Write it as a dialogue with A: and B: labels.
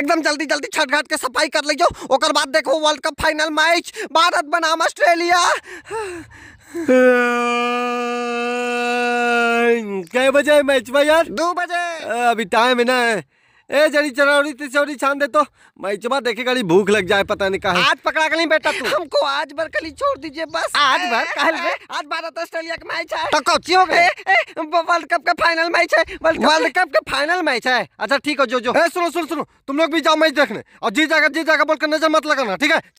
A: एकदम जल्दी जल्दी छठ घाट के सफाई कर लीजो ओकर बाद देखो world cup final match Bharat बनाम
B: ऑस्ट्रेलिया कै बजे मैच यार दो बजे अभी टाइम है ना ए जड़ी चरौरी तिचौरी छान दे तो मैचवा देखे गाड़ी भूख लग जाए पता नहीं कहा आज पकड़ा के नहीं बेटा तू हमको आज भर
C: कली छोड़ दीजिए बस आज भर कल में आज भारत ऑस्ट्रेलिया का मैच है तो कौची हो गए वर्ल्ड कप का
B: फाइनल मैच है वर्ल्ड कप का फाइनल मैच है अच्छा ठीक है जो जो ए, सुनो सुनो सुनो तुम लोग भी जाओ मैच देखने और जी जाकर जी जाकर बोलकर नजर मत लगाना ठीक है